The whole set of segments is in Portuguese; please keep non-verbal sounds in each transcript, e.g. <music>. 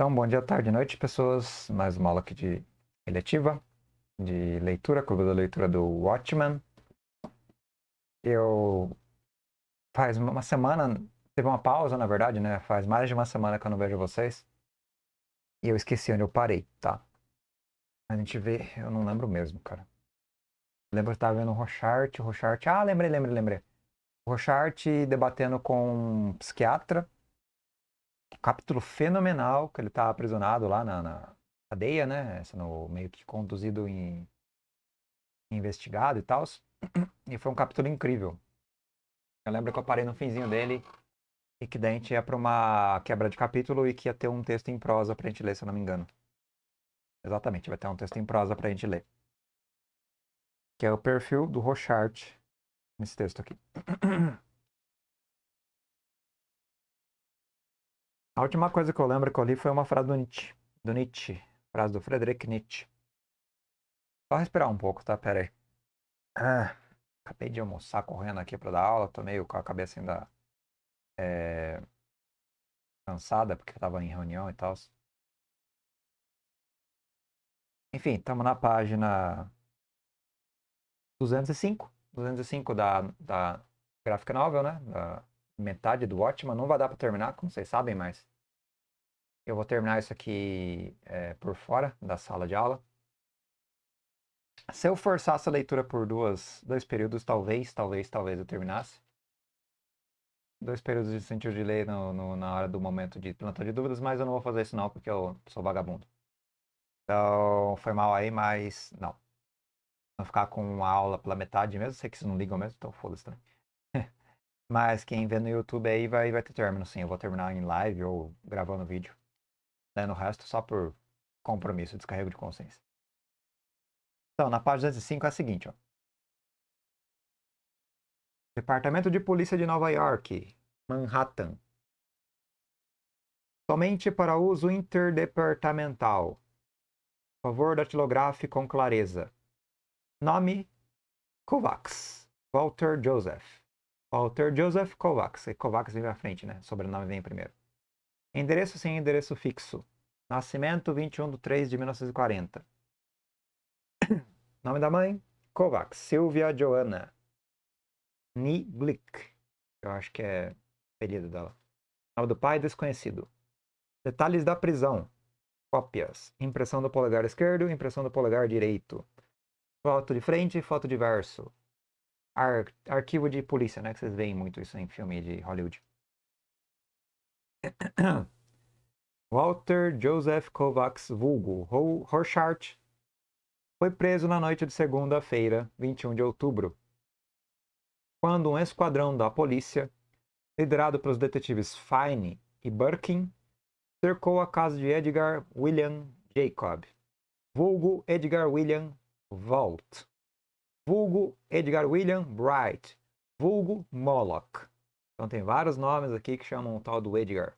Então, bom dia, tarde, noite, pessoas. Mais uma aula aqui de eletiva, de leitura, clube da leitura do Watchman. Eu. Faz uma semana, teve uma pausa, na verdade, né? Faz mais de uma semana que eu não vejo vocês. E eu esqueci onde eu parei, tá? A gente vê, eu não lembro mesmo, cara. lembro que eu tava vendo o Rochart, Rochart. Ah, lembrei, lembrei, lembrei. Rochart debatendo com um psiquiatra capítulo fenomenal, que ele tá aprisionado lá na, na cadeia, né? Sendo meio que conduzido em investigado e tal. E foi um capítulo incrível. Eu lembro que eu parei no finzinho dele e que daí a gente ia pra uma quebra de capítulo e que ia ter um texto em prosa pra gente ler, se eu não me engano. Exatamente, vai ter um texto em prosa pra gente ler. Que é o perfil do Rochart nesse texto aqui. A última coisa que eu lembro que eu li foi uma frase do Nietzsche. Do Nietzsche. Frase do Friedrich Nietzsche. Só respirar um pouco, tá? Pera aí. Ah, acabei de almoçar correndo aqui para dar aula. Tô meio com a cabeça ainda é, cansada, porque tava em reunião e tal. Enfim, estamos na página 205. 205 da, da gráfica Novel, né? Da metade do ótimo Não vai dar para terminar, como vocês sabem, mas eu vou terminar isso aqui é, por fora da sala de aula. Se eu forçasse a leitura por duas, dois períodos, talvez, talvez, talvez eu terminasse. Dois períodos de sentido de ler no, no, na hora do momento de plantar de dúvidas, mas eu não vou fazer isso não, porque eu sou vagabundo. Então, foi mal aí, mas não. Vou ficar com a aula pela metade mesmo, sei que vocês não ligam mesmo, então foda-se também. Mas quem vê no YouTube aí vai, vai ter término, sim. Eu vou terminar em live ou gravando vídeo. Né? No resto, só por compromisso, descarrego de consciência. Então, na página 205 é a seguinte, ó. Departamento de Polícia de Nova York, Manhattan. Somente para uso interdepartamental. Favor datilografe com clareza. Nome: Kovacs, Walter Joseph. Walter Joseph Kovacs. E Kovacs vem à frente, né? Sobrenome vem primeiro. Endereço sem endereço fixo. Nascimento 21 de 3 de 1940. <coughs> Nome da mãe? Kovacs. Silvia Joana. Niblik. Eu acho que é apelido dela. Nome do pai? Desconhecido. Detalhes da prisão. Cópias. Impressão do polegar esquerdo, impressão do polegar direito. Foto de frente, e foto de verso ar, arquivo de polícia, né? Que vocês veem muito isso em filme de Hollywood. <clears throat> Walter Joseph Kovacs Vulgo Horschart foi preso na noite de segunda-feira, 21 de outubro, quando um esquadrão da polícia, liderado pelos detetives Fine e Birkin, cercou a casa de Edgar William Jacob, vulgo Edgar William Volt, vulgo Edgar William Bright, vulgo Moloch. Então tem vários nomes aqui que chamam o tal do Edgar.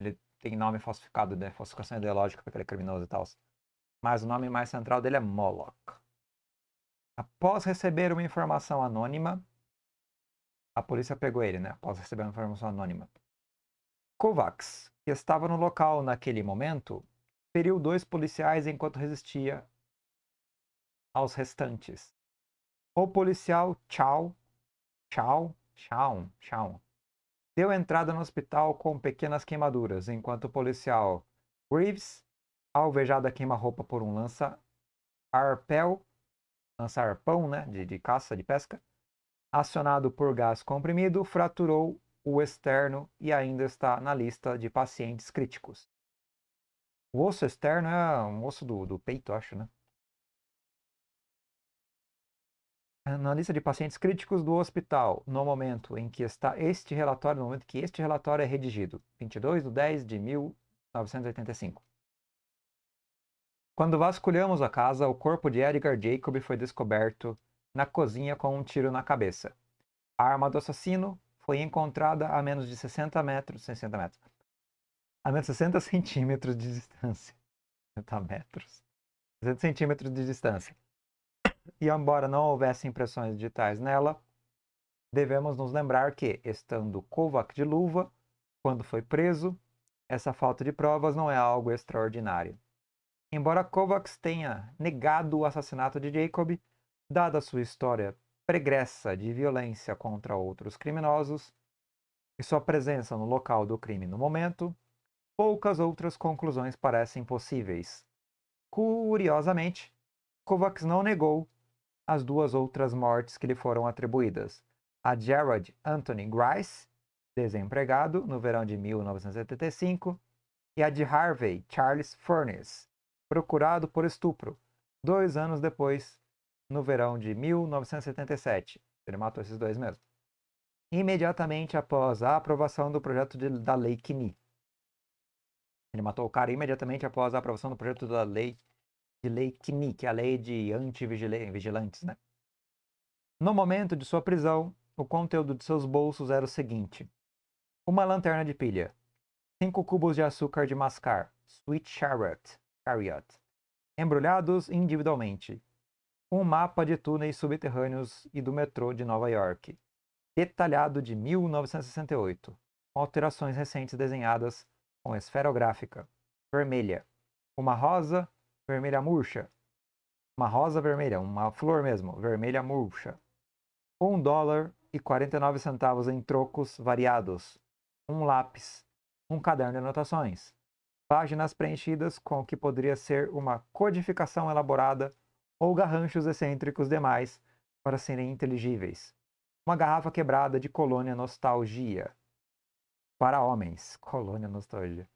Ele tem nome falsificado, né? Falsificação ideológica para aquele é criminoso e tal. Mas o nome mais central dele é Moloch. Após receber uma informação anônima, a polícia pegou ele, né? Após receber uma informação anônima. Kovacs, que estava no local naquele momento, feriu dois policiais enquanto resistia aos restantes. O policial, tchau, tchau, tchau, tchau. Deu entrada no hospital com pequenas queimaduras, enquanto o policial Reeves, a queima-roupa por um lança-arpel, lança-arpão, né, de, de caça, de pesca, acionado por gás comprimido, fraturou o externo e ainda está na lista de pacientes críticos. O osso externo é um osso do, do peito, acho, né? na lista de pacientes críticos do hospital, no momento em que está este relatório, no momento que este relatório é redigido, 22 de 10 de 1985. Quando vasculhamos a casa, o corpo de Edgar Jacob foi descoberto na cozinha com um tiro na cabeça. A arma do assassino foi encontrada a menos de 60 metros, 60 metros, a menos de 60 centímetros de distância. 60 <laughs> metros. 60 centímetros de distância e embora não houvesse impressões digitais nela, devemos nos lembrar que, estando Kovac de luva, quando foi preso, essa falta de provas não é algo extraordinário. Embora Kovacs tenha negado o assassinato de Jacob, dada sua história pregressa de violência contra outros criminosos e sua presença no local do crime no momento, poucas outras conclusões parecem possíveis. Curiosamente, Kovacs não negou as duas outras mortes que lhe foram atribuídas: a Gerard Anthony Grice, desempregado, no verão de 1975, e a de Harvey Charles Furness, procurado por estupro, dois anos depois, no verão de 1977. Ele matou esses dois mesmo. Imediatamente após a aprovação do projeto de, da Lei Kini. Ele matou o cara imediatamente após a aprovação do projeto da Lei de lei CNI, que é a lei de anti-vigilantes. Né? No momento de sua prisão, o conteúdo de seus bolsos era o seguinte: uma lanterna de pilha, cinco cubos de açúcar de mascar, sweet chariot, chariot embrulhados individualmente, um mapa de túneis subterrâneos e do metrô de Nova York, detalhado de 1968, com alterações recentes desenhadas com esferográfica, vermelha, uma rosa vermelha murcha. Uma rosa vermelha, uma flor mesmo, vermelha murcha. Um dólar e 49 centavos em trocos variados. Um lápis. Um caderno de anotações. Páginas preenchidas com o que poderia ser uma codificação elaborada ou garranchos excêntricos demais para serem inteligíveis. Uma garrafa quebrada de colônia nostalgia. Para homens, colônia nostalgia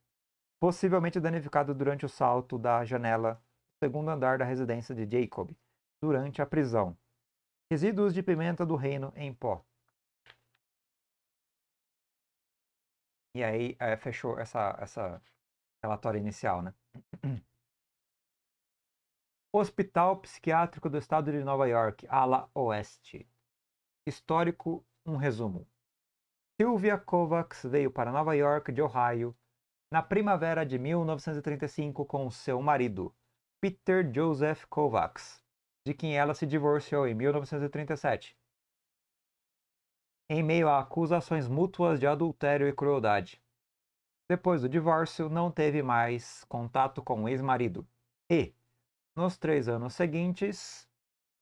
possivelmente danificado durante o salto da janela do segundo andar da residência de Jacob, durante a prisão. Resíduos de pimenta do reino em pó. E aí é, fechou essa, essa relatório inicial, né? <clears throat> Hospital Psiquiátrico do Estado de Nova York, ala oeste. Histórico, um resumo. Sylvia Kovacs veio para Nova York, de Ohio, na primavera de 1935 com seu marido, Peter Joseph Kovacs, de quem ela se divorciou em 1937. Em meio a acusações mútuas de adultério e crueldade. Depois do divórcio, não teve mais contato com o ex-marido e, nos três anos seguintes,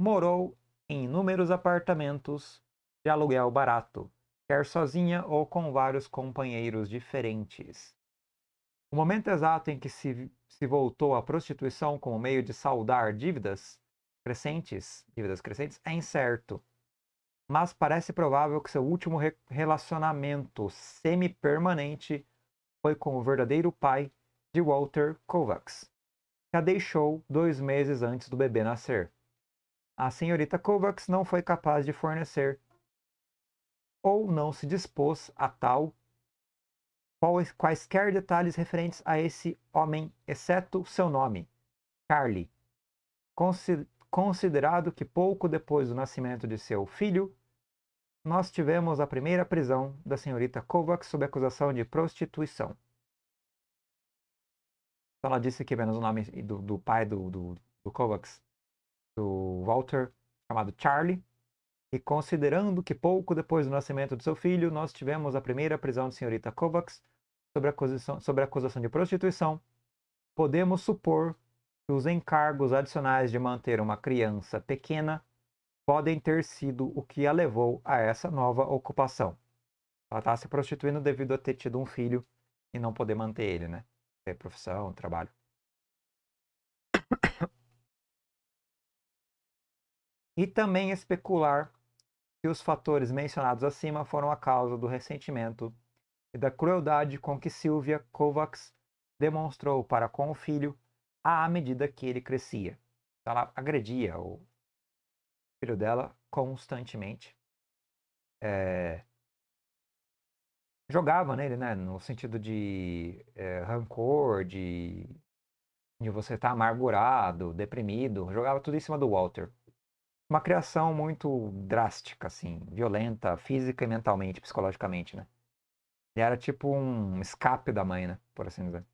morou em inúmeros apartamentos de aluguel barato, quer sozinha ou com vários companheiros diferentes o momento exato em que se, se voltou à prostituição como meio de saldar dívidas crescentes, dívidas crescentes, é incerto. Mas parece provável que seu último re relacionamento semi-permanente foi com o verdadeiro pai de Walter Kovacs, que a deixou dois meses antes do bebê nascer. A senhorita Kovacs não foi capaz de fornecer ou não se dispôs a tal quaisquer detalhes referentes a esse homem, exceto seu nome, Carly. Considerado que pouco depois do nascimento de seu filho, nós tivemos a primeira prisão da senhorita Kovacs sob acusação de prostituição. Então ela disse que menos o nome do, do pai do, do, do Kovacs, do Walter, chamado Charlie, e considerando que pouco depois do nascimento do seu filho, nós tivemos a primeira prisão de senhorita Kovacs sobre acusação, sobre acusação de prostituição, podemos supor que os encargos adicionais de manter uma criança pequena podem ter sido o que a levou a essa nova ocupação. Ela está se prostituindo devido a ter tido um filho e não poder manter ele, né? Ter profissão, trabalho. E também especular que os fatores mencionados acima foram a causa do ressentimento e da crueldade com que Silvia Kovacs demonstrou para com o filho à medida que ele crescia. Ela agredia o filho dela constantemente. É... Jogava nele, né? No sentido de é, rancor, de... de você estar tá amargurado, deprimido. Jogava tudo em cima do Walter uma criação muito drástica, assim, violenta, física e mentalmente, psicologicamente, né? Ele era tipo um escape da mãe, né? Por assim dizer.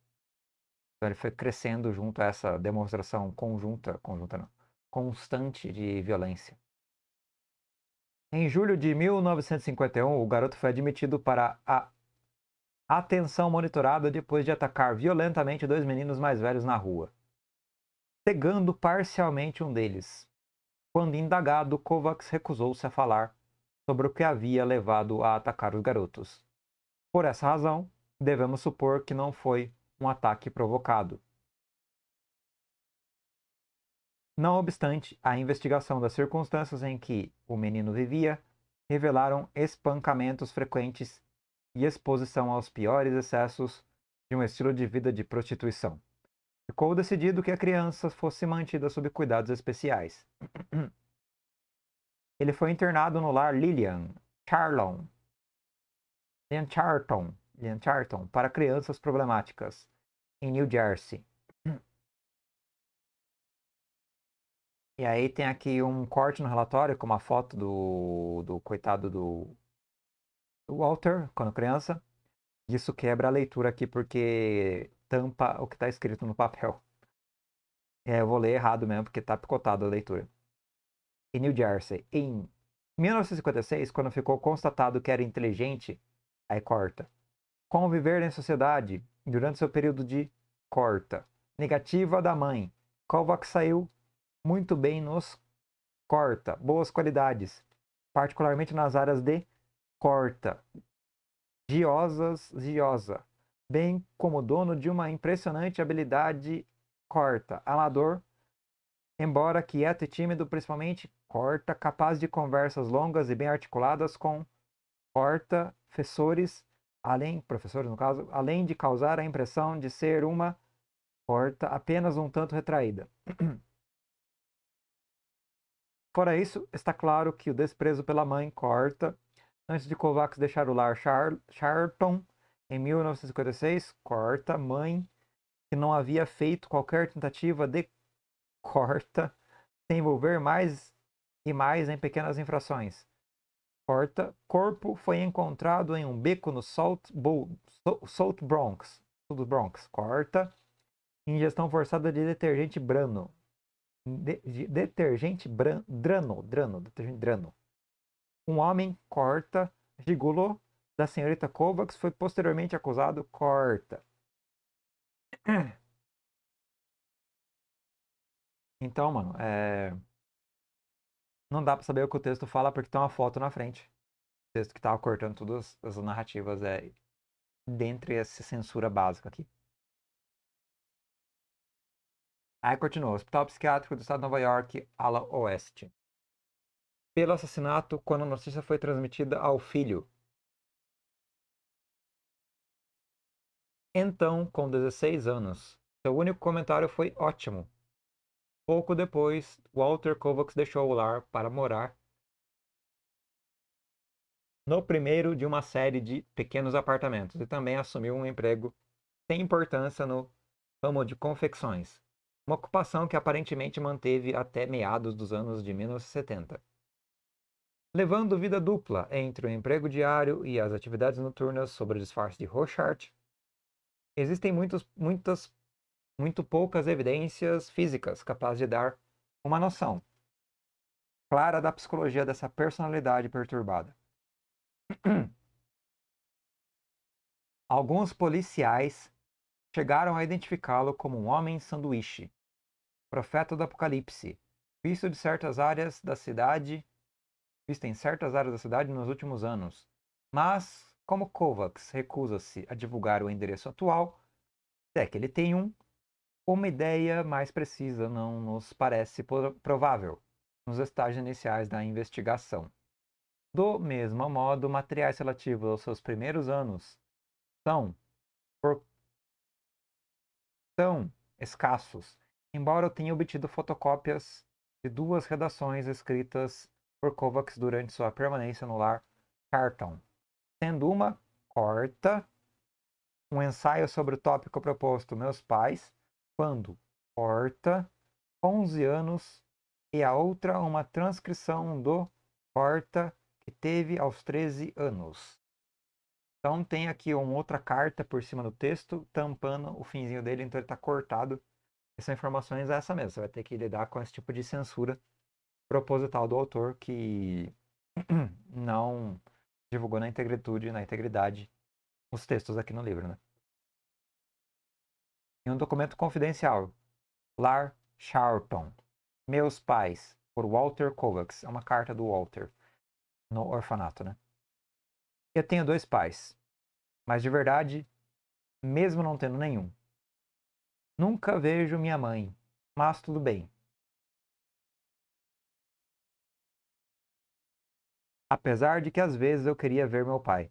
Então ele foi crescendo junto a essa demonstração conjunta, conjunta não, constante de violência. Em julho de 1951, o garoto foi admitido para a atenção monitorada depois de atacar violentamente dois meninos mais velhos na rua, cegando parcialmente um deles. Quando indagado, Kovacs recusou-se a falar sobre o que havia levado a atacar os garotos. Por essa razão, devemos supor que não foi um ataque provocado. Não obstante, a investigação das circunstâncias em que o menino vivia revelaram espancamentos frequentes e exposição aos piores excessos de um estilo de vida de prostituição. Ficou decidido que a criança fosse mantida sob cuidados especiais. <clears throat> Ele foi internado no lar Lillian Charlon, Lillian Charlton, Lillian Charlton para crianças problemáticas, em New Jersey. <clears throat> E aí tem aqui um corte no relatório com uma foto do, do coitado do, do Walter, quando criança. Isso quebra a leitura aqui porque tampa o que está escrito no papel. <laughs> É, eu vou ler errado mesmo, porque está picotado a leitura. Em New Jersey, em 1956, quando ficou constatado que era inteligente, aí corta. Conviver em sociedade durante seu período de corta. Negativa da mãe. Kovac saiu muito bem nos corta. Boas qualidades, particularmente nas áreas de corta. Giosas, giosa bem como dono de uma impressionante habilidade corta, amador, embora quieto e tímido, principalmente corta, capaz de conversas longas e bem articuladas com corta, professores, além, professores no caso, além de causar a impressão de ser uma corta apenas um tanto retraída. <clears throat> Fora isso, está claro que o desprezo pela mãe corta. Antes de Kovacs deixar o lar Char Charlton, em 1956, Corta, mãe, que não havia feito qualquer tentativa de Corta se envolver mais e mais em pequenas infrações. Corta, corpo foi encontrado em um beco no Salt, Salt Bronx. Salt Bronx. Corta, ingestão forçada de detergente brano. De, de, detergente brano. drano, drano, detergente drano. Um homem corta, gigolô, da senhorita Kovacs foi posteriormente acusado corta. <clears throat> Então, mano, é... não dá para saber o que o texto fala porque tem uma foto na frente. O texto que tava cortando todas as narrativas é dentre essa censura básica aqui. Aí continua, Hospital Psiquiátrico do Estado de Nova York, ala oeste. Pelo assassinato, quando a notícia foi transmitida ao filho, Então, com 16 anos, seu único comentário foi ótimo. Pouco depois, Walter Kovacs deixou o lar para morar no primeiro de uma série de pequenos apartamentos e também assumiu um emprego sem importância no ramo de confecções, uma ocupação que aparentemente manteve até meados dos anos de 1970. Levando vida dupla entre o emprego diário e as atividades noturnas sob o disfarce de Rochart, existem muitos, muitas, muito poucas evidências físicas capazes de dar uma noção clara da psicologia dessa personalidade perturbada. <clears throat> Alguns policiais chegaram a identificá-lo como um homem sanduíche, profeta do Apocalipse, visto de certas áreas da cidade, visto em certas áreas da cidade nos últimos anos, mas como Kovacs recusa-se a divulgar o endereço atual, se é que ele tem um, uma ideia mais precisa não nos parece provável nos estágios iniciais da investigação. Do mesmo modo, materiais relativos aos seus primeiros anos são, por... são escassos, embora eu tenha obtido fotocópias de duas redações escritas por Kovacs durante sua permanência no lar Carton sendo uma corta, um ensaio sobre o tópico proposto Meus Pais, quando corta, 11 anos, e a outra uma transcrição do corta, que teve aos 13 anos. Então tem aqui uma outra carta por cima do texto, tampando o finzinho dele, então ele está cortado. essas são informações é essa mesmo, você vai ter que lidar com esse tipo de censura proposital do autor que <clears throat> não divulgou na integritude, na integridade, os textos aqui no livro, né? Em um documento confidencial, Lar Charlton. Meus Pais, por Walter Kovacs, é uma carta do Walter, no orfanato, né? Eu tenho dois pais, mas de verdade, mesmo não tendo nenhum. Nunca vejo minha mãe, mas tudo bem. apesar de que às vezes eu queria ver meu pai.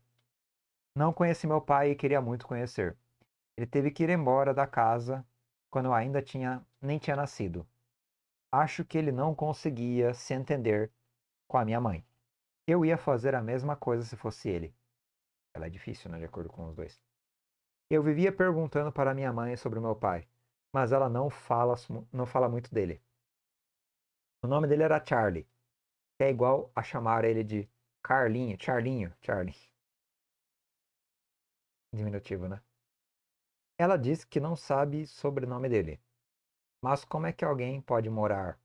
Não conheci meu pai e queria muito conhecer. Ele teve que ir embora da casa quando eu ainda tinha nem tinha nascido. Acho que ele não conseguia se entender com a minha mãe. Eu ia fazer a mesma coisa se fosse ele. Ela é difícil, né, de acordo com os dois. Eu vivia perguntando para minha mãe sobre meu pai, mas ela não fala não fala muito dele. O nome dele era Charlie. É igual a chamar ele de Carlinho, Charlinho, Charlie. Diminutivo, né? Ela diz que não sabe sobrenome dele. Mas como é que alguém pode morar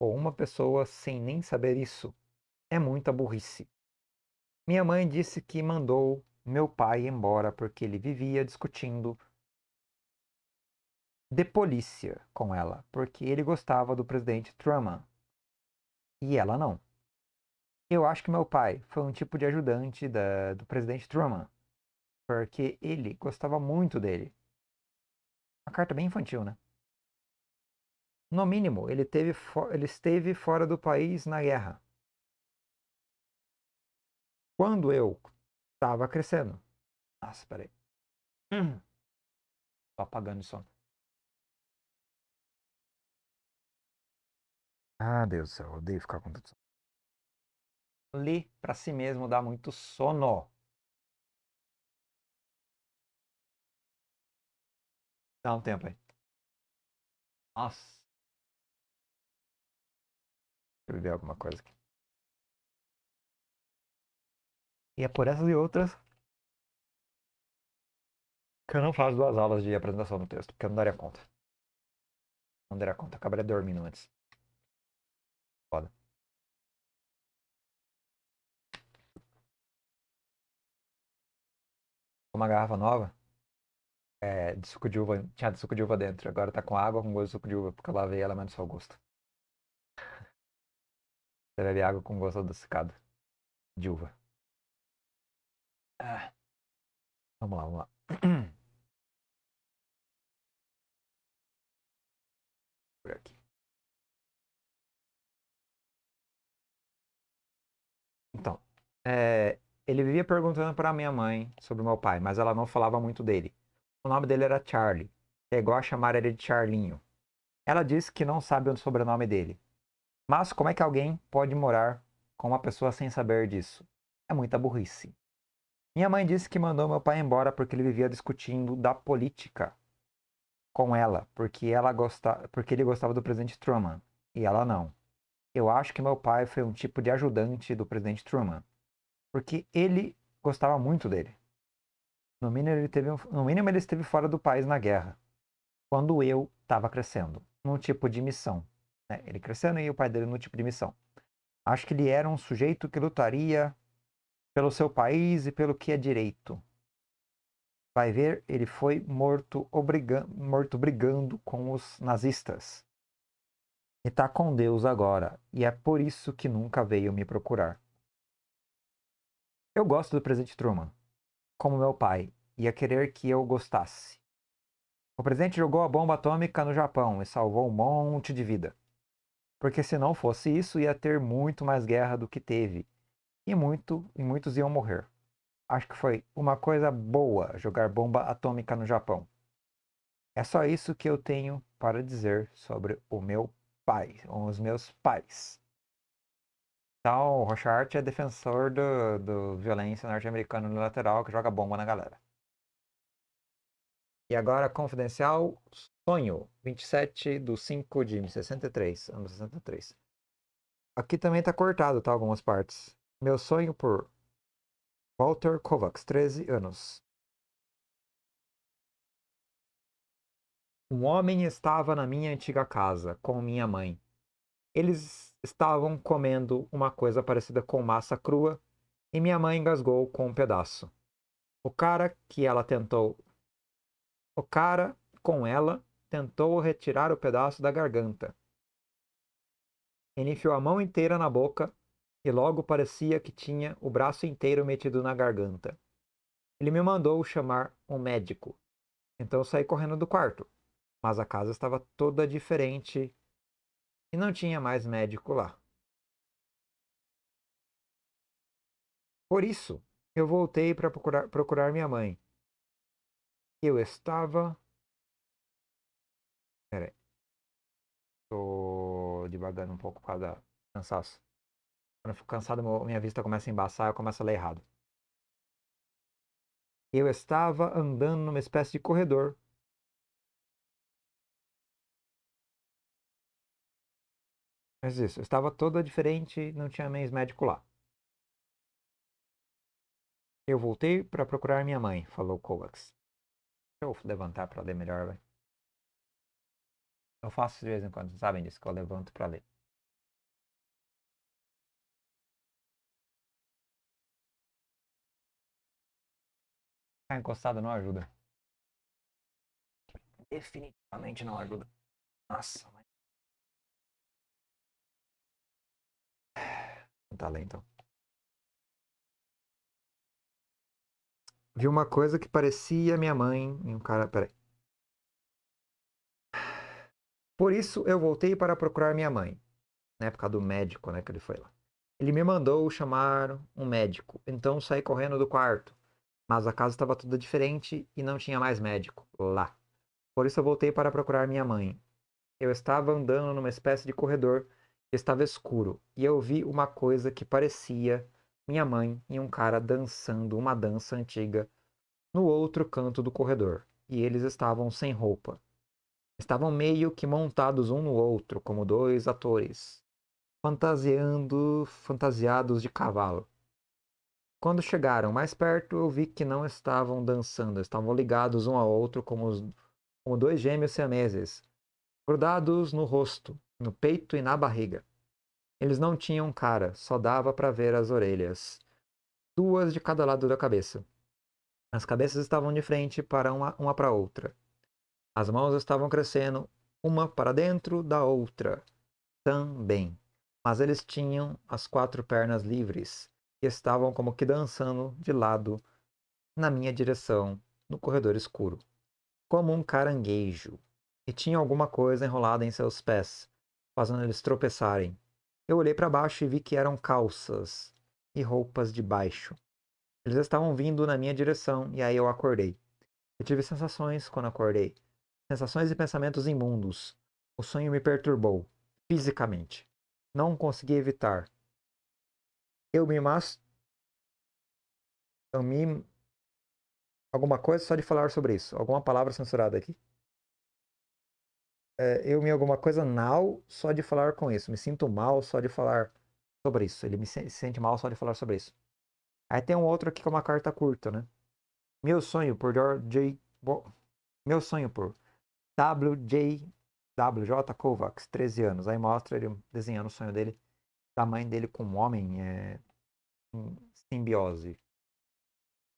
com uma pessoa sem nem saber isso? É muita burrice. Minha mãe disse que mandou meu pai embora porque ele vivia discutindo de polícia com ela, porque ele gostava do presidente Truman. E ela não. Eu acho que meu pai foi um tipo de ajudante da, do presidente Truman, porque ele gostava muito dele. Uma carta bem infantil, né? No mínimo, ele, teve ele esteve fora do país na guerra. Quando eu estava crescendo. Nossa, peraí. Hum. Tô apagando o som. Ah, Deus do céu, eu odeio ficar com tudo ler para si mesmo dá muito sono. Dá um tempo aí. Nossa. Deixa eu ver alguma coisa aqui. E é por essas e outras que eu não faço duas aulas de apresentação do texto, porque eu não daria conta. Não daria conta, acabaria dormindo antes. Foda. uma garrafa nova é, de suco de uva. Tinha de suco de uva dentro. Agora tá com água com gosto de suco de uva, porque eu lavei ela menos ao gosto. Você bebe água com gosto adocicado de uva. Ah. Vamos lá, vamos lá. <clears throat> Por aqui. Então, é, ele vivia perguntando para minha mãe sobre meu pai, mas ela não falava muito dele. O nome dele era Charlie. Chegou é a chamar ele de Charlinho. Ela disse que não sabe o sobrenome dele. Mas como é que alguém pode morar com uma pessoa sem saber disso? É muita burrice. Minha mãe disse que mandou meu pai embora porque ele vivia discutindo da política com ela, porque ela gosta, porque ele gostava do presidente Truman e ela não. Eu acho que meu pai foi um tipo de ajudante do presidente Truman porque ele gostava muito dele. No mínimo, ele teve, no mínimo, ele esteve fora do país na guerra, quando eu estava crescendo, num tipo de missão. Né? Ele crescendo e o pai dele num tipo de missão. Acho que ele era um sujeito que lutaria pelo seu país e pelo que é direito. Vai ver, ele foi morto, obriga morto brigando com os nazistas. E está com Deus agora, e é por isso que nunca veio me procurar. Eu gosto do presidente Truman, como meu pai ia querer que eu gostasse. O presidente jogou a bomba atômica no Japão e salvou um monte de vida. Porque se não fosse isso, ia ter muito mais guerra do que teve. E muito, e muitos iam morrer. Acho que foi uma coisa boa jogar bomba atômica no Japão. É só isso que eu tenho para dizer sobre o meu pai, os meus pais. Tal, Rochart é defensor do, do violência norte-americana unilateral que joga bomba na galera. E agora, confidencial, sonho, 27 do 5 de 63, ano 63. Aqui também tá cortado, tá? Algumas partes. Meu sonho por Walter Kovacs, 13 anos. Um homem estava na minha antiga casa, com minha mãe. Eles estavam comendo uma coisa parecida com massa crua e minha mãe engasgou com um pedaço. O cara que ela tentou. O cara com ela tentou retirar o pedaço da garganta. Ele enfiou a mão inteira na boca e logo parecia que tinha o braço inteiro metido na garganta. Ele me mandou chamar um médico. Então saí correndo do quarto, mas a casa estava toda diferente e não tinha mais médico lá. Por isso, eu voltei para procurar, procurar minha mãe. Eu estava. Peraí. Estou devagando um pouco por causa cansaço. Quando eu fico cansado, minha vista começa a embaçar, eu começo a ler errado. Eu estava andando numa espécie de corredor Mas isso, eu estava toda diferente, não tinha mês médico lá. Eu voltei para procurar minha mãe, falou Kovacs. Deixa eu levantar para ler melhor, Eu faço de vez em quando, sabem disso, que eu levanto para ler. Ficar tá encostado não ajuda. Definitivamente não ajuda. Nossa, então Vi uma coisa que parecia minha mãe em um cara. Peraí. Por isso eu voltei para procurar minha mãe. Na né, época do médico, né, que ele foi lá. Ele me mandou chamar um médico. Então saí correndo do quarto. Mas a casa estava toda diferente e não tinha mais médico lá. Por isso eu voltei para procurar minha mãe. Eu estava andando numa espécie de corredor Estava escuro e eu vi uma coisa que parecia minha mãe e um cara dançando uma dança antiga no outro canto do corredor, e eles estavam sem roupa. Estavam meio que montados um no outro, como dois atores, fantasiando, fantasiados de cavalo. Quando chegaram mais perto, eu vi que não estavam dançando, estavam ligados um ao outro como, os, como dois gêmeos siameses, grudados no rosto, no peito e na barriga. Eles não tinham cara, só dava para ver as orelhas, duas de cada lado da cabeça. As cabeças estavam de frente para uma, uma para outra. As mãos estavam crescendo, uma para dentro da outra. Também. Mas eles tinham as quatro pernas livres e estavam como que dançando de lado na minha direção, no corredor escuro, como um caranguejo. E tinha alguma coisa enrolada em seus pés, fazendo eles tropeçarem. Eu olhei para baixo e vi que eram calças e roupas de baixo. Eles estavam vindo na minha direção e aí eu acordei. Eu tive sensações quando acordei. Sensações e pensamentos imundos. O sonho me perturbou, fisicamente. Não consegui evitar. Eu me mas... Eu me... Alguma coisa só de falar sobre isso. Alguma palavra censurada aqui? é, eu em alguma coisa now só de falar com isso. Me sinto mal só de falar sobre isso. Ele me se sente mal só de falar sobre isso. Aí tem um outro aqui com é uma carta curta, né? Meu sonho por J. Meu sonho por WJ WJ Kovacs, 13 anos. Aí mostra ele desenhando o sonho dele, da mãe dele com um homem é, em simbiose.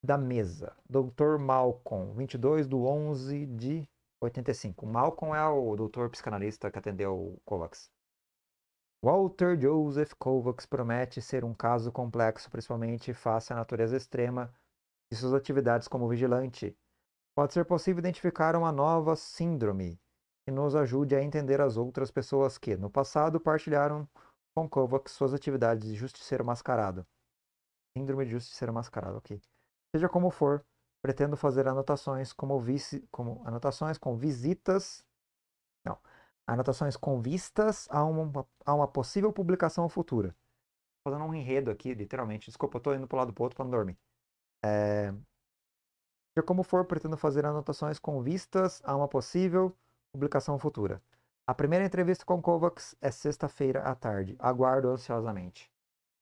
Da mesa, Dr. Malcolm, 22 do 11 de 85. Malcolm é o doutor psicanalista que atendeu o Kovacs. Walter Joseph Kovacs promete ser um caso complexo, principalmente face à natureza extrema de suas atividades como vigilante. Pode ser possível identificar uma nova síndrome que nos ajude a entender as outras pessoas que, no passado, partilharam com Kovacs suas atividades de justiceiro mascarado. Síndrome de justiceiro mascarado, ok. Seja como for, Pretendo fazer anotações como, vice, como anotações com visitas. Não. Anotações com vistas a uma, a uma possível publicação futura. Tô fazendo um enredo aqui, literalmente. Desculpa, eu tô indo pro lado pro outro para não dormir. É... Seja como for, pretendo fazer anotações com vistas a uma possível publicação futura. A primeira entrevista com Kovacs é sexta-feira à tarde. Aguardo ansiosamente.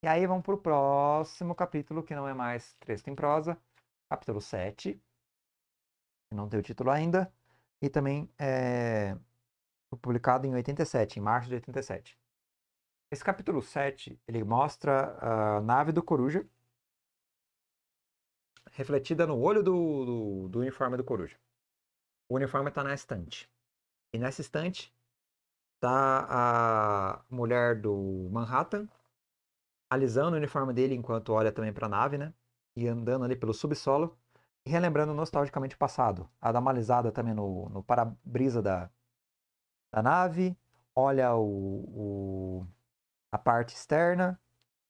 E aí vamos para o próximo capítulo, que não é mais trecho em prosa, capítulo 7, que não tem o título ainda, e também é, foi publicado em 87, em março de 87. Esse capítulo 7, ele mostra ah, a nave do Coruja refletida no olho do, do, do uniforme do Coruja. O uniforme está na estante. E nessa estante está a mulher do Manhattan alisando o uniforme dele enquanto olha também para a nave, né? e andando ali pelo subsolo relembrando nostalgicamente o passado. A dá uma alisada também no, no para-brisa da, da nave, olha o, o, a parte externa,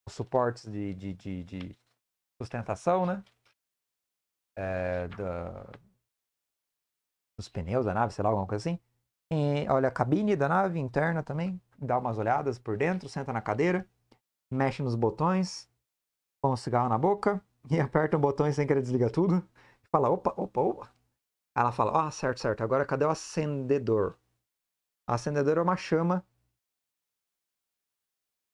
os suportes de, de, de, de sustentação, né? É, da, dos pneus da nave, sei lá, alguma coisa assim. E olha a cabine da nave interna também, dá umas olhadas por dentro, senta na cadeira, mexe nos botões, põe um cigarro na boca, e aperta um botão sem querer desliga tudo. E fala, opa, opa, opa. Ela fala, ah, certo, certo, agora cadê o acendedor? O acendedor é uma chama.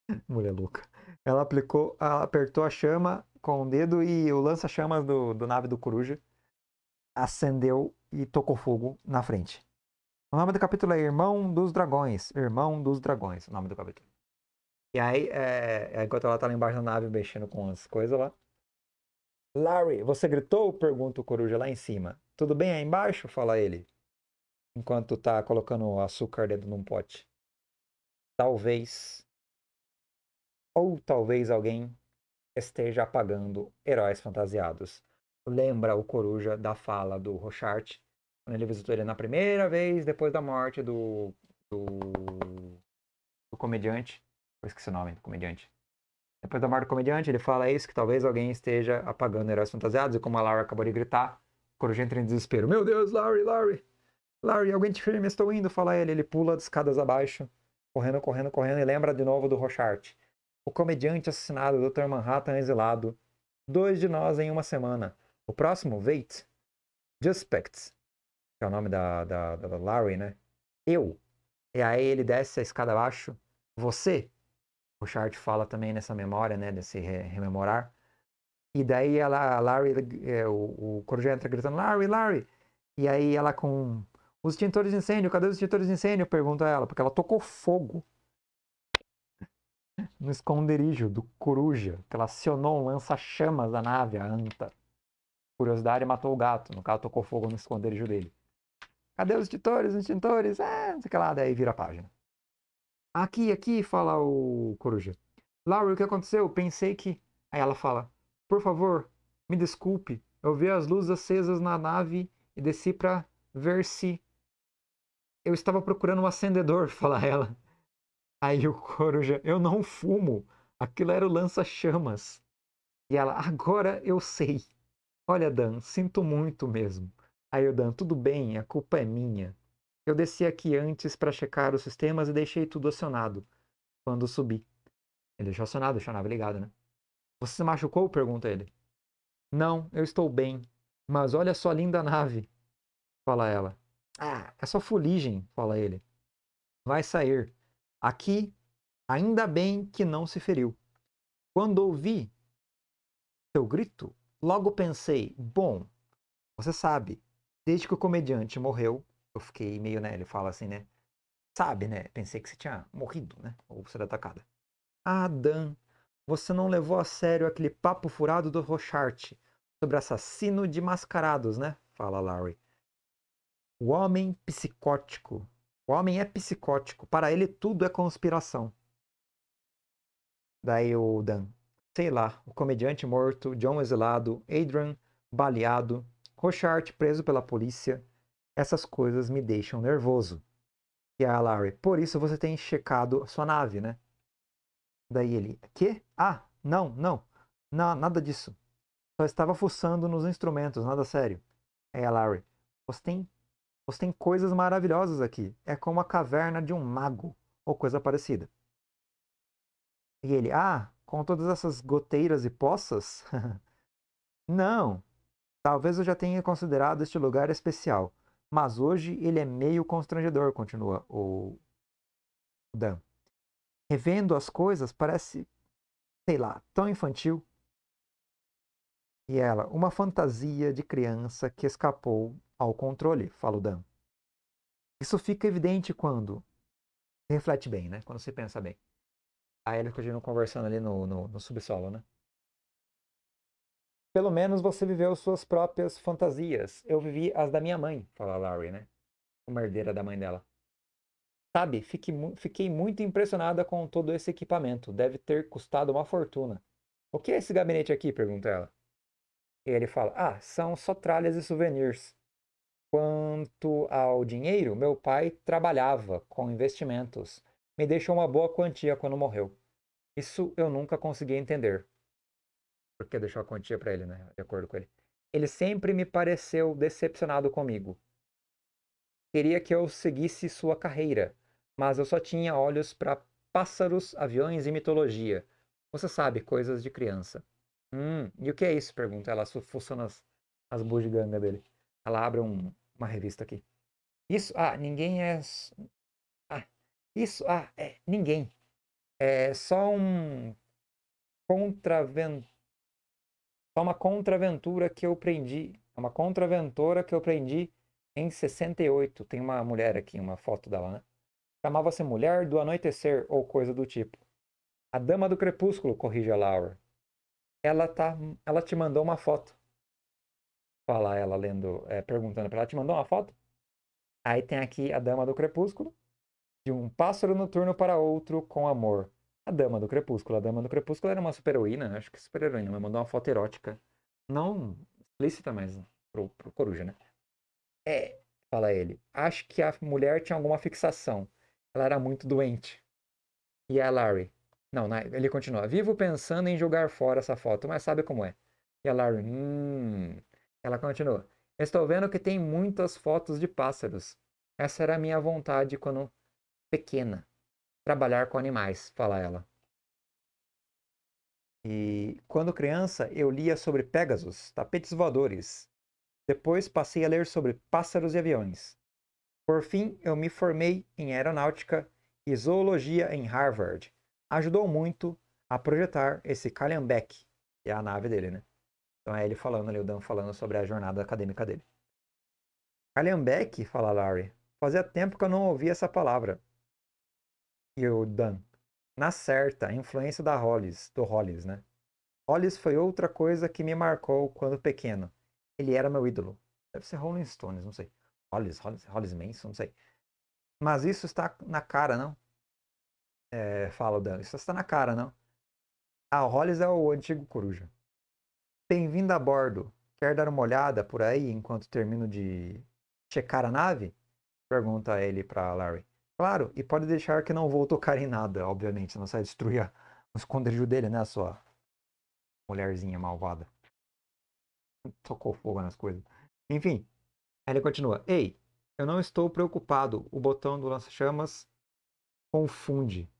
<laughs> Mulher louca. Ela aplicou, ela apertou a chama com o dedo e o lança-chamas do, do nave do coruja acendeu e tocou fogo na frente. O nome do capítulo é Irmão dos Dragões. Irmão dos Dragões, o nome do capítulo. E aí, é, é enquanto ela tá lá embaixo da nave mexendo com as coisas lá, Larry, você gritou? Pergunta o coruja lá em cima. Tudo bem aí embaixo? Fala ele. Enquanto tá colocando açúcar dentro de um pote. Talvez. Ou talvez alguém esteja apagando heróis fantasiados. Lembra o coruja da fala do Rochart quando ele visitou ele na primeira vez depois da morte do. do, do comediante. Eu esqueci o nome do comediante. Depois da morte do comediante, ele fala isso, que talvez alguém esteja apagando heróis fantasiados, e como a Larry acabou de gritar, o Coruja entra em desespero. Meu Deus, Larry, Larry! Larry, alguém te firme, estou indo, fala ele. Ele pula de escadas abaixo, correndo, correndo, correndo, e lembra de novo do Rochart. O comediante assassinado, o Dr. Manhattan exilado. Dois de nós em uma semana. O próximo, Veit. Juspects, que é o nome da, da, da Larry, né? Eu. E aí ele desce a escada abaixo. Você, o chart fala também nessa memória, né, desse re rememorar. E daí ela, Larry, é, o, o entra gritando, Larry, Larry! E aí ela com, os extintores de incêndio, cadê os extintores de incêndio? Pergunta ela, porque ela tocou fogo no esconderijo do Coruja, que ela acionou um lança-chamas da nave, a Anta. Curiosidade matou o gato, no caso tocou fogo no esconderijo dele. Cadê os extintores, os extintores? Ah, não sei o que lá, daí vira a página. Aqui, aqui, fala o coruja. Laura, o que aconteceu? Pensei que. Aí ela fala: Por favor, me desculpe. Eu vi as luzes acesas na nave e desci para ver se. Eu estava procurando um acendedor, <laughs> fala ela. Aí o coruja: Eu não fumo. Aquilo era o lança-chamas. E ela: Agora eu sei. Olha, Dan, sinto muito mesmo. Aí o Dan: Tudo bem, a culpa é minha. Eu desci aqui antes para checar os sistemas e deixei tudo acionado quando subi. Ele deixou acionado, deixou a nave ligada, né? Você se machucou? pergunta ele. Não, eu estou bem. Mas olha só a linda nave, fala ela. Ah, é só fuligem, fala ele. Vai sair. Aqui, ainda bem que não se feriu. Quando ouvi seu grito, logo pensei: bom, você sabe, desde que o comediante morreu, eu fiquei meio, né? Ele fala assim, né? Sabe, né? Pensei que você tinha morrido, né? Ou sido atacada. Ah, Dan, você não levou a sério aquele papo furado do Rochart sobre assassino de mascarados, né? Fala Larry. O homem psicótico. O homem é psicótico. Para ele tudo é conspiração. Daí o Dan. Sei lá, o comediante morto, John exilado, Adrian baleado, Rochart preso pela polícia, essas coisas me deixam nervoso. E a Larry, por isso você tem checado a sua nave, né? Daí ele, que? Ah, não, não, não, nada disso. Só estava fuçando nos instrumentos, nada sério. Aí a Larry, você tem, você tem coisas maravilhosas aqui. É como a caverna de um mago, ou coisa parecida. E ele, ah, com todas essas goteiras e poças? <laughs> não, talvez eu já tenha considerado este lugar especial mas hoje ele é meio constrangedor, continua o Dan. Revendo as coisas parece, sei lá, tão infantil. E ela, uma fantasia de criança que escapou ao controle, fala o Dan. Isso fica evidente quando reflete bem, né? Quando se pensa bem. Aí eles continuam conversando ali no, no, no subsolo, né? Pelo menos você viveu suas próprias fantasias. Eu vivi as da minha mãe, fala Larry, né? Uma herdeira da mãe dela. Sabe, fiquei muito impressionada com todo esse equipamento. Deve ter custado uma fortuna. O que é esse gabinete aqui? pergunta ela. E ele fala: Ah, são só tralhas e souvenirs. Quanto ao dinheiro, meu pai trabalhava com investimentos. Me deixou uma boa quantia quando morreu. Isso eu nunca consegui entender porque deixou a quantia para ele, né? De acordo com ele. Ele sempre me pareceu decepcionado comigo. Queria que eu seguisse sua carreira, mas eu só tinha olhos para pássaros, aviões e mitologia. Você sabe, coisas de criança. Hum, e o que é isso? Pergunta ela, fuçando as, as bugigangas dele. Ela abre um, uma revista aqui. Isso, ah, ninguém é. Ah, isso, ah, é, ninguém. É só um contraventor é uma contraventura que eu prendi. É uma contraventora que eu prendi em 68. Tem uma mulher aqui, uma foto dela, né? Chamava-se Mulher do Anoitecer ou coisa do tipo. A Dama do Crepúsculo, corrige a Laura. Ela, tá, ela te mandou uma foto. Fala ela lendo, é, perguntando para ela, te mandou uma foto? Aí tem aqui a Dama do Crepúsculo, de um pássaro noturno para outro com amor a Dama do Crepúsculo. A Dama do Crepúsculo era uma super-heroína, acho que super-heroína, mas mandou uma foto erótica. Não explícita, mas pro, pro coruja, né? É, fala ele. Acho que a mulher tinha alguma fixação. Ela era muito doente. E a Larry? Não, ele continua. Vivo pensando em jogar fora essa foto, mas sabe como é. E a Larry, hum. Ela continua. Estou vendo que tem muitas fotos de pássaros. Essa era a minha vontade quando pequena trabalhar com animais, fala ela. E quando criança, eu lia sobre Pegasus, tapetes voadores. Depois passei a ler sobre pássaros e aviões. Por fim, eu me formei em aeronáutica e zoologia em Harvard. Ajudou muito a projetar esse Calhambeck, que é a nave dele, né? Então é ele falando ali, o Dan falando sobre a jornada acadêmica dele. Calhambeck, fala Larry, fazia tempo que eu não ouvia essa palavra e o Dan. Na certa, a influência da Hollis, do Hollis, né? Hollis foi outra coisa que me marcou quando pequeno. Ele era meu ídolo. Deve ser Rolling Stones, não sei. Hollis, Hollis, Hollis Manson, não sei. Mas isso está na cara, não? É, fala o Dan. Isso está na cara, não? A Hollis é o antigo coruja. Bem-vindo a bordo. Quer dar uma olhada por aí enquanto termino de checar a nave? Pergunta ele para Larry. Claro, e pode deixar que não vou tocar em nada, obviamente, senão sai destruir o esconderijo dele, né, sua mulherzinha malvada. Tocou fogo nas coisas. Enfim, ele continua. Ei, eu não estou preocupado. O botão do lança-chamas confunde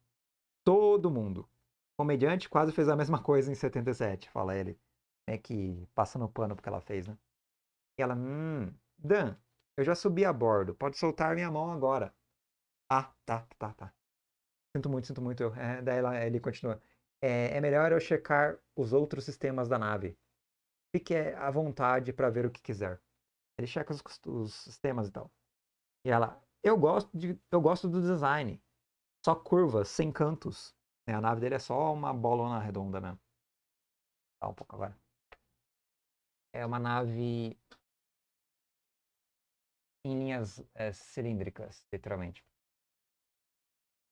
todo mundo. O comediante quase fez a mesma coisa em 77, fala ele. É que passa no pano porque ela fez, né? E ela, hum, Dan, eu já subi a bordo. Pode soltar minha mão agora. Ah, tá, tá, tá. Sinto muito, sinto muito. É, daí ela, ele continua. É, é, melhor eu checar os outros sistemas da nave. Fique à vontade para ver o que quiser. Ele checa os, os sistemas e tal. E ela, eu gosto, de, eu gosto do design. Só curvas, sem cantos. É, a nave dele é só uma bolona redonda mesmo. Tá um pouco agora. É uma nave em linhas é, cilíndricas, literalmente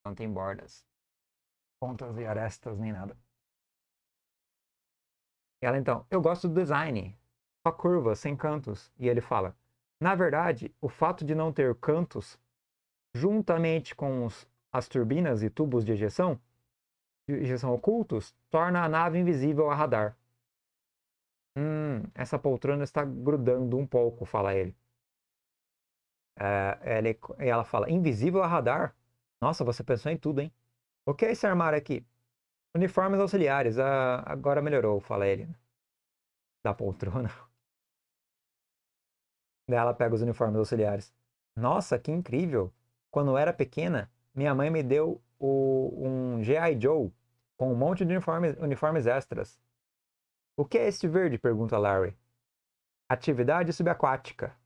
não tem bordas, pontas e arestas nem nada. Ela então, eu gosto do design, só curvas, sem cantos. E ele fala, na verdade, o fato de não ter cantos, juntamente com os, as turbinas e tubos de ejeção, de ejeção ocultos, torna a nave invisível a radar. Hum, essa poltrona está grudando um pouco, fala ele. É, ela fala, invisível a radar? Nossa, você pensou em tudo, hein? O que é esse armário aqui? Uniformes auxiliares. Ah, agora melhorou, fala ele. Né? Da poltrona. <laughs> Daí ela pega os uniformes auxiliares. Nossa, que incrível! Quando era pequena, minha mãe me deu o, um G.I. Joe com um monte de uniformes, uniformes extras. O que é esse verde? pergunta Larry. Atividade subaquática.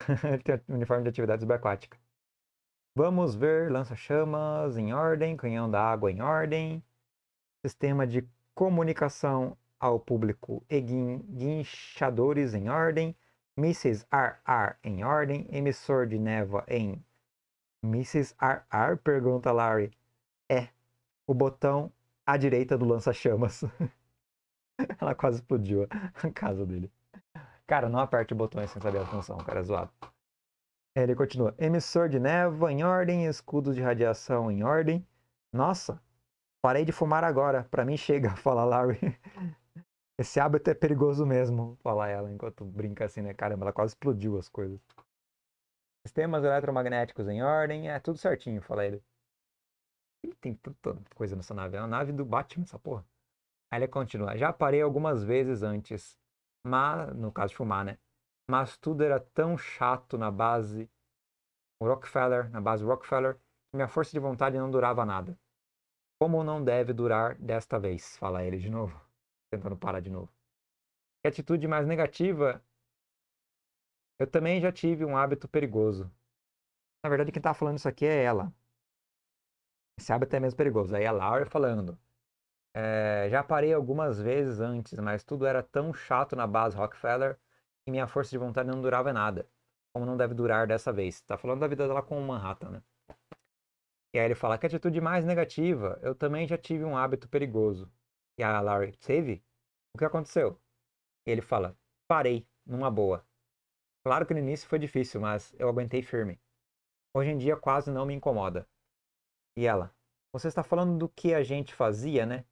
<laughs> Ele tem um uniforme de atividade subaquática. Vamos ver lança-chamas em ordem, canhão da água em ordem, sistema de comunicação ao público e guinchadores em ordem, mísseis ar-ar em ordem, emissor de neva em... Mísseis ar-ar? Pergunta Larry. É, o botão à direita do lança-chamas. <laughs> Ela quase explodiu a casa dele. Cara, não aperte o botão sem saber a função, cara, é zoado. É, ele continua: emissor de névoa em ordem, escudos de radiação em ordem. Nossa, parei de fumar agora. Para mim chega, <laughs> fala Larry. Esse hábito é perigoso mesmo, fala ela, enquanto brinca assim, né? Caramba, ela quase explodiu as coisas. Sistemas eletromagnéticos em ordem, é tudo certinho, fala ele. Ih, tem tanta coisa nessa nave. É uma nave do Batman, essa porra. Aí ele continua. Já parei algumas vezes antes. Mas, no caso de fumar, né? mas tudo era tão chato na base Rockefeller, na base Rockefeller, que minha força de vontade não durava nada. Como não deve durar desta vez? Fala ele de novo, tentando parar de novo. Que atitude mais negativa, eu também já tive um hábito perigoso. Na verdade, quem tá falando isso aqui é ela. Esse hábito é mesmo perigoso. Aí é a Laura falando. É, já parei algumas vezes antes, mas tudo era tão chato na base Rockefeller e minha força de vontade não durava nada, como não deve durar dessa vez. Está falando da vida dela com o Manhattan, né? E aí ele fala, que atitude mais negativa, eu também já tive um hábito perigoso. E a Larry, teve? O que aconteceu? E ele fala, parei, numa boa. Claro que no início foi difícil, mas eu aguentei firme. Hoje em dia quase não me incomoda. E ela, você está falando do que a gente fazia, né?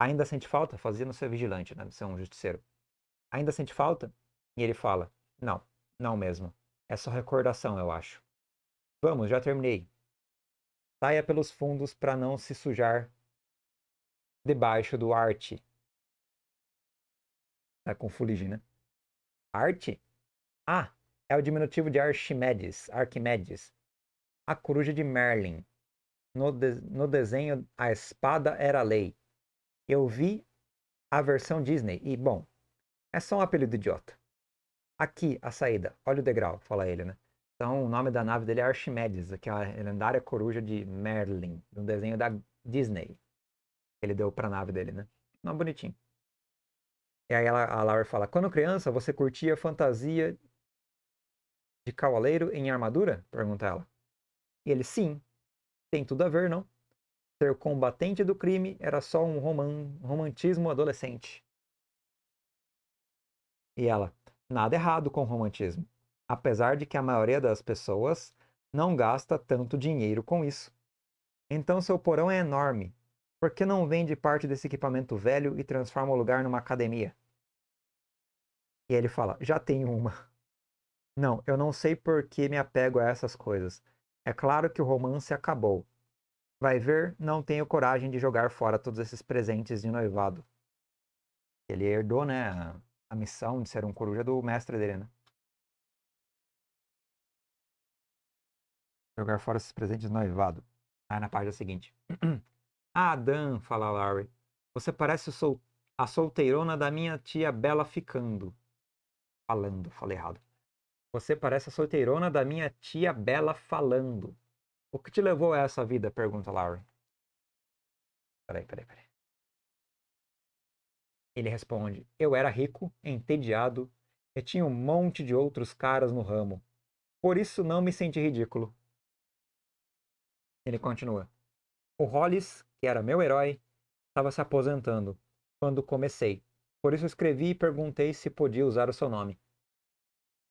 Ainda sente falta? Fazia no ser vigilante, né? Ser um justiceiro. Ainda sente falta? E ele fala: Não, não mesmo. É só recordação, eu acho. Vamos, já terminei. Saia pelos fundos para não se sujar debaixo do arte. Tá com fuligem, né? Arte? Ah, é o diminutivo de Archimedes, Arquimedes. A coruja de Merlin. No, de no desenho, a espada era a lei. Eu vi a versão Disney e, bom, é só um apelido idiota. Aqui a saída, olha o degrau, fala ele, né? Então o nome da nave dele é Archimedes, aquela é lendária coruja de Merlin, um desenho da Disney. Ele deu pra nave dele, né? Não, bonitinho. E aí ela, a Laura fala, quando criança você curtia fantasia de cavaleiro em armadura? Pergunta ela. E ele, sim. Tem tudo a ver, não? Ser combatente do crime era só um roman romantismo adolescente. E ela, Nada errado com o romantismo, apesar de que a maioria das pessoas não gasta tanto dinheiro com isso. Então seu porão é enorme. Por que não vende parte desse equipamento velho e transforma o lugar numa academia? E ele fala: Já tenho uma. <laughs> Não, eu não sei por que me apego a essas coisas. É claro que o romance acabou. Vai ver, não tenho coragem de jogar fora todos esses presentes de noivado. Ele herdou, né, a missão de ser um coruja do mestre dele, né? Jogar fora esses presentes do noivado. Ah, na página seguinte. ah, <clears throat> Dan, fala Larry. Você parece sol a solteirona da minha tia Bela ficando. Falando, falei errado. Você parece a solteirona da minha tia Bela falando. O que te levou a essa vida? Pergunta Larry. Peraí, peraí, peraí. Ele responde: Eu era rico, entediado e tinha um monte de outros caras no ramo. Por isso não me senti ridículo. Ele continua: O Hollis, que era meu herói, estava se aposentando quando comecei. Por isso escrevi e perguntei se podia usar o seu nome.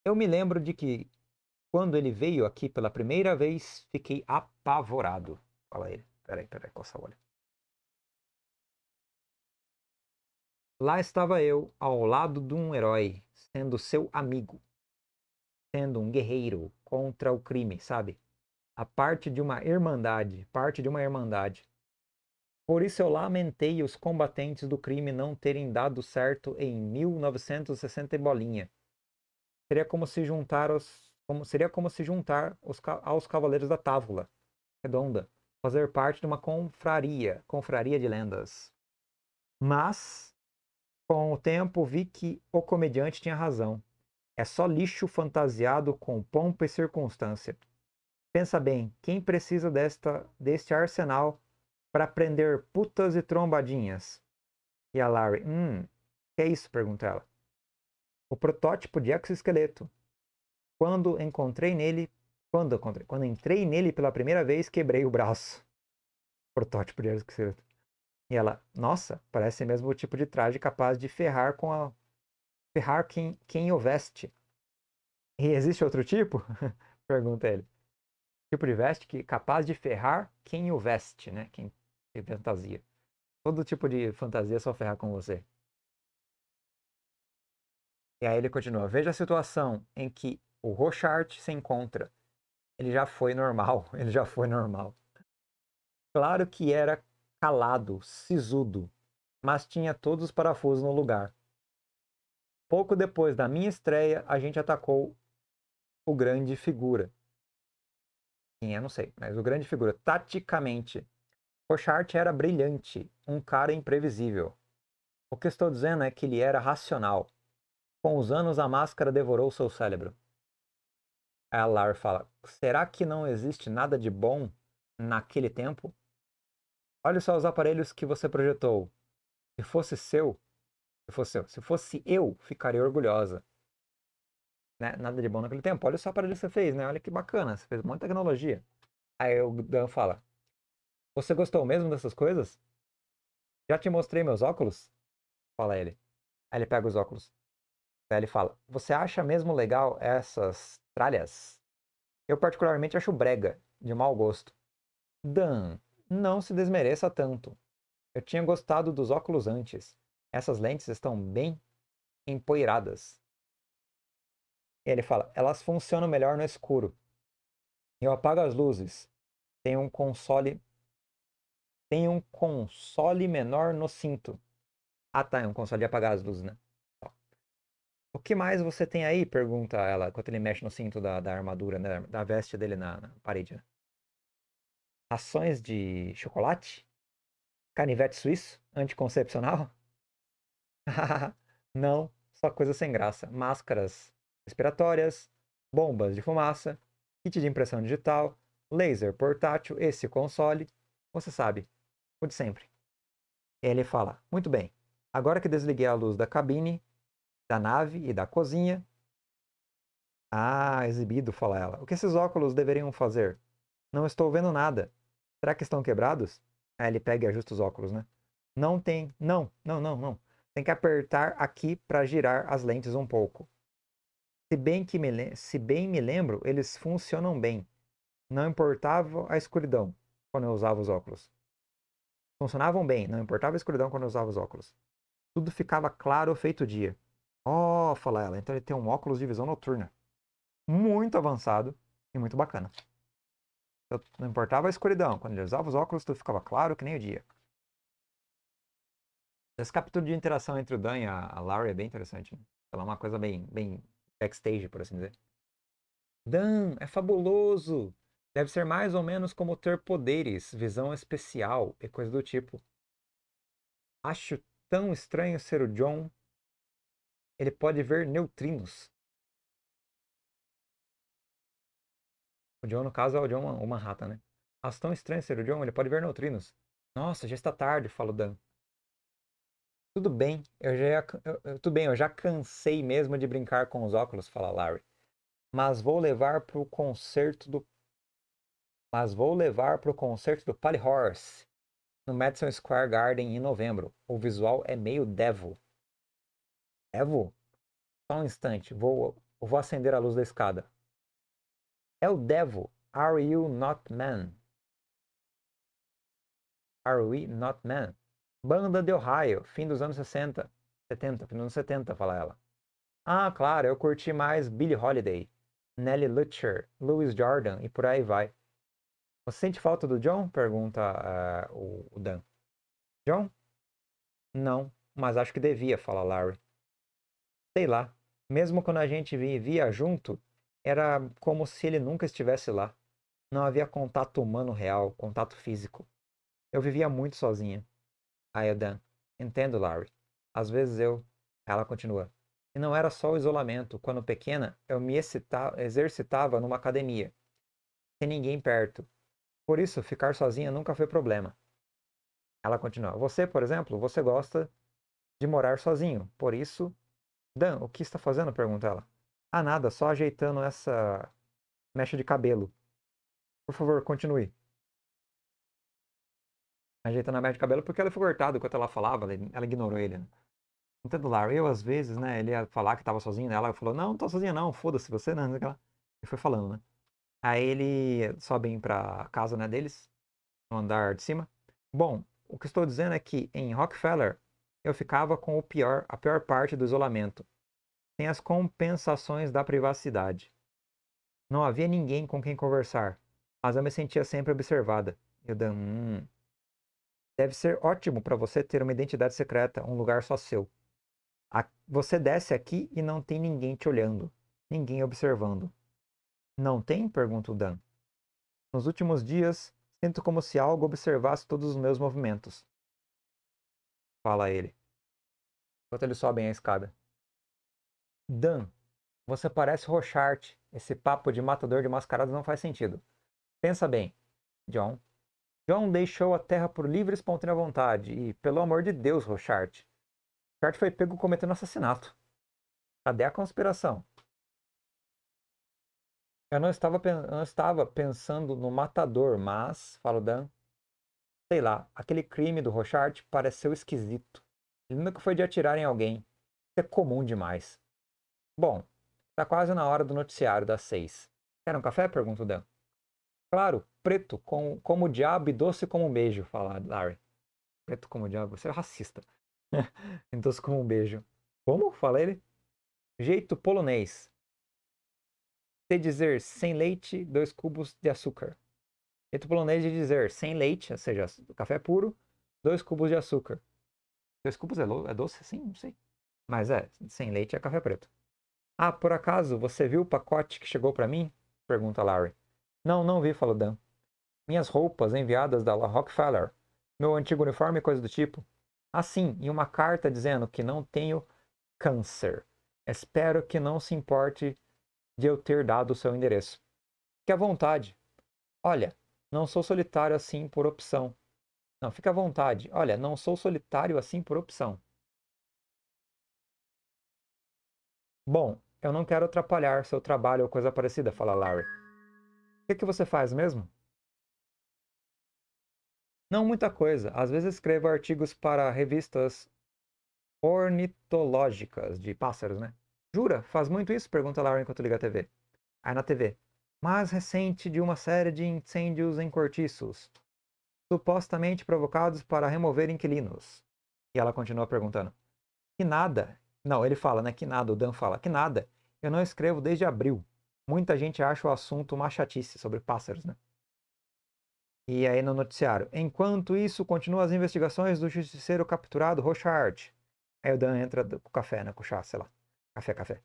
Eu me lembro de que, quando ele veio aqui pela primeira vez, fiquei apavorado. Fala ele. Peraí, peraí, coça o olho. Lá estava eu, ao lado de um herói, sendo seu amigo, sendo um guerreiro contra o crime, sabe? A parte de uma irmandade, parte de uma irmandade. Por isso eu lamentei os combatentes do crime não terem dado certo em 1960 e bolinha. Seria como se juntar os, como, seria como se juntar os, aos cavaleiros da Távola Redonda, fazer parte de uma confraria, confraria de lendas. Mas com o tempo, vi que o comediante tinha razão. É só lixo fantasiado com pompa e circunstância. Pensa bem, quem precisa desta, deste arsenal para prender putas e trombadinhas? E a Larry, hum, que é isso? pergunta ela. O protótipo de exoesqueleto. Quando encontrei nele, quando, quando entrei nele pela primeira vez, quebrei o braço. Protótipo de exoesqueleto. E ela, nossa, parece mesmo o tipo de traje capaz de ferrar com a. ferrar quem, quem o veste. E existe outro tipo? <laughs> Pergunta ele. Tipo de veste que capaz de ferrar quem o veste, né? Quem tem fantasia. Todo tipo de fantasia só ferrar com você. E aí ele continua: Veja a situação em que o Rochart se encontra. Ele já foi normal, <laughs> ele já foi normal. Claro que era calado, sisudo, mas tinha todos os parafusos no lugar. Pouco depois da minha estreia, a gente atacou o grande figura. Quem é, não sei, mas o grande figura, taticamente. Rochart era brilhante, um cara imprevisível. O que estou dizendo é que ele era racional. Com os anos, a máscara devorou seu cérebro. A Lar fala: Será que não existe nada de bom naquele tempo? Olha só os aparelhos que você projetou. Se fosse seu, se fosse eu, se fosse eu ficaria orgulhosa. Né? Nada de bom naquele tempo. Olha só o aparelho que você fez, né? Olha que bacana, você fez muita tecnologia. Aí o Dan fala: Você gostou mesmo dessas coisas? Já te mostrei meus óculos? Fala ele. Aí ele pega os óculos. Aí ele fala: Você acha mesmo legal essas tralhas? Eu particularmente acho brega, de mau gosto. Dan, não se desmereça tanto. Eu tinha gostado dos óculos antes. Essas lentes estão bem empoeiradas. E ele fala: elas funcionam melhor no escuro. Eu apago as luzes. Tem um console. Tem um console menor no cinto. Ah, tá, é um console de apagar as luzes, né? O que mais você tem aí? Pergunta ela, enquanto ele mexe no cinto da, da armadura, né? da veste dele na, na parede. Né? ações de chocolate? Canivete suíço? Anticoncepcional? <laughs> Não, só coisa sem graça. Máscaras respiratórias, bombas de fumaça, kit de impressão digital, laser portátil, esse console. Você sabe, o de sempre. Ele fala: Muito bem, agora que desliguei a luz da cabine, da nave e da cozinha. Ah, exibido, fala ela. O que esses óculos deveriam fazer? Não estou vendo nada. Será que estão quebrados? Aí ele pega e ajusta os óculos, né? Não tem. Não, não, não, não. Tem que apertar aqui para girar as lentes um pouco. Se bem, que me, se bem me lembro, eles funcionam bem. Não importava a escuridão quando eu usava os óculos. Funcionavam bem, não importava a escuridão quando eu usava os óculos. Tudo ficava claro feito dia. Oh, fala ela, então ele tem um óculos de visão noturna. Muito avançado e muito bacana não importava a escuridão. Quando ele usava os óculos, tudo ficava claro que nem o dia. Esse capítulo de interação entre o Dan e a Larry é bem interessante. Ela é uma coisa bem, bem backstage, por assim dizer. Dan, é fabuloso! Deve ser mais ou menos como ter poderes, visão especial e coisa do tipo. Acho tão estranho ser o John. Ele pode ver neutrinos. O John, no caso, é o John, o né? Aston estranha ser o John, ele pode ver neutrinos. Nossa, já está tarde, fala o Dan. Tudo bem, eu já, eu, tudo bem, eu já cansei mesmo de brincar com os óculos, fala Larry. Mas vou levar para o concerto do. Mas vou levar para o concerto do Pally Horse no Madison Square Garden em novembro. O visual é meio Devil. Devil? Só um instante, vou, vou acender a luz da escada. É o Devil. Are you not man? Are we not man? Banda de Ohio, fim dos anos 60. 70, fim dos anos 70, fala ela. Ah, claro, eu curti mais Billie Holiday, Nelly Lutcher, Louis Jordan e por aí vai. Você sente falta do John? Pergunta uh, o Dan. John? Não, mas acho que devia, fala Larry. Sei lá, mesmo quando a gente vivia junto, era como se ele nunca estivesse lá. Não havia contato humano real, contato físico. Eu vivia muito sozinha. Ayodan, entendo, Larry. Às vezes eu. Ela continua. E não era só o isolamento. Quando pequena, eu me excita... exercitava numa academia. Sem ninguém perto. Por isso, ficar sozinha nunca foi problema. Ela continua. Você, por exemplo, você gosta de morar sozinho. Por isso. Dan, o que está fazendo? pergunta ela. Ah, nada, só ajeitando essa mecha de cabelo. Por favor, continue. Ajeitando a mecha de cabelo porque ela foi cortada enquanto ela falava, ela ignorou ele. Né? Contando eu às vezes, né, ele ia falar que tava sozinho, né? ela falou, não, não tô sozinha não, foda-se você, né? E foi falando, né? Aí ele sobe pra casa, né, deles, no andar de cima. Bom, o que estou dizendo é que em Rockefeller eu ficava com o pior, a pior parte do isolamento tem as compensações da privacidade. Não havia ninguém com quem conversar, mas eu me sentia sempre observada. Eu dan, hum. Deve ser ótimo para você ter uma identidade secreta, um lugar só seu. Você desce aqui e não tem ninguém te olhando, ninguém observando. Não tem? pergunta o Dan. Nos últimos dias, sinto como se algo observasse todos os meus movimentos. Fala ele. Enquanto eles sobem a escada. Dan, você parece Rochart. Esse papo de matador de mascarados não faz sentido. Pensa bem, John. John deixou a Terra por livre e espontânea vontade, e, pelo amor de Deus, Rochart. Rochart foi pego cometendo assassinato. Cadê a conspiração? Eu não estava, eu não estava pensando no matador, mas, fala o Dan, sei lá, aquele crime do Rochart pareceu esquisito. Ele nunca foi de atirar em alguém. Isso é comum demais. Bom, tá quase na hora do noticiário das seis. Quer um café? Pergunta o Dan. Claro, preto com, como o diabo e doce como um beijo, fala Larry. Preto como o diabo, você é racista. <laughs> E doce como um beijo. Como? Fala ele. Jeito polonês. De dizer sem leite, dois cubos de açúcar. Jeito polonês de dizer sem leite, ou seja, café puro, dois cubos de açúcar. Dois cubos é, é doce assim? Não sei. Mas é, sem leite é café preto. Ah, por acaso, você viu o pacote que chegou para mim? Pergunta Larry. Não, não vi, fala Dan. Minhas roupas enviadas da Rockefeller. Meu antigo uniforme e coisa do tipo. Ah, sim, e uma carta dizendo que não tenho câncer. Espero que não se importe de eu ter dado o seu endereço. Fique à vontade. Olha, não sou solitário assim por opção. Não, fica à vontade. Olha, não sou solitário assim por opção. Bom, eu não quero atrapalhar seu trabalho ou coisa parecida, fala Larry. O que, que você faz mesmo? Não muita coisa. Às vezes escrevo artigos para revistas ornitológicas de pássaros, né? Jura? Faz muito isso? Pergunta Larry enquanto liga a TV. Aí na TV. Mais recente de uma série de incêndios em cortiços, supostamente provocados para remover inquilinos. E ela continua perguntando. Que nada. Não, ele fala, né? Que nada, o Dan fala. Que nada. Eu não escrevo desde abril. Muita gente acha o assunto uma chatice sobre pássaros, né? E aí no noticiário. Enquanto isso, continuam as investigações do justiceiro capturado Rochard. Aí o Dan entra com café, né? Com chá, sei lá. Café, café.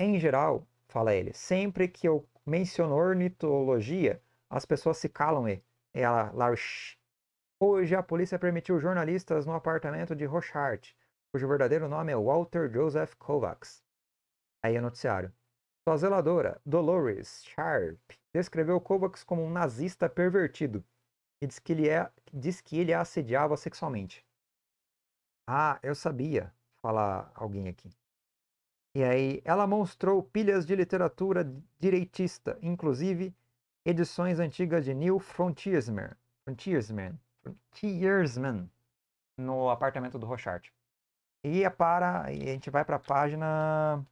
Em geral, fala ele, sempre que eu menciono ornitologia, as pessoas se calam e ela, Larsh. Hoje a polícia permitiu jornalistas no apartamento de Rochard, cujo verdadeiro nome é Walter Joseph Kovacs. Aí o é noticiário. Sua zeladora, Dolores Sharp, descreveu Kovacs como um nazista pervertido e diz que ele, é, diz que ele a assediava sexualmente. Ah, eu sabia, fala alguém aqui. E aí, ela mostrou pilhas de literatura direitista, inclusive edições antigas de New Frontiersman, Frontiersman, Frontiersman no apartamento do Rochart. E é para, e a gente vai para a página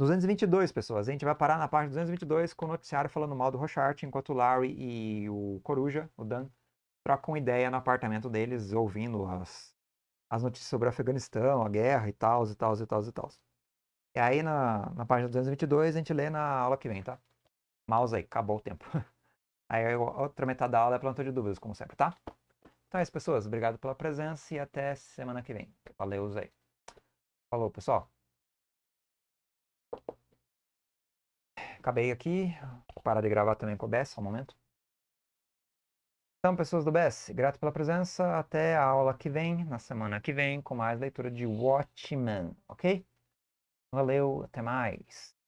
222 pessoas. A gente vai parar na página 222 com o noticiário falando mal do Rochart, enquanto o Larry e o Coruja, o Dan, trocam ideia no apartamento deles, ouvindo as, as notícias sobre o Afeganistão, a guerra e tal, e tal, e tal, e tal. E aí na, na página 222 a gente lê na aula que vem, tá? Mouse aí, acabou o tempo. <laughs> Aí a outra metade da aula é plantão de dúvidas, como sempre, tá? Então é isso, pessoas. Obrigado pela presença e até semana que vem. Valeu, Zé. Falou, pessoal. Acabei aqui. Vou parar de gravar também com o BS, só um momento. Então, pessoas do BS, grato pela presença. Até a aula que vem, na semana que vem, com mais leitura de Watchmen, ok? Valeu, até mais.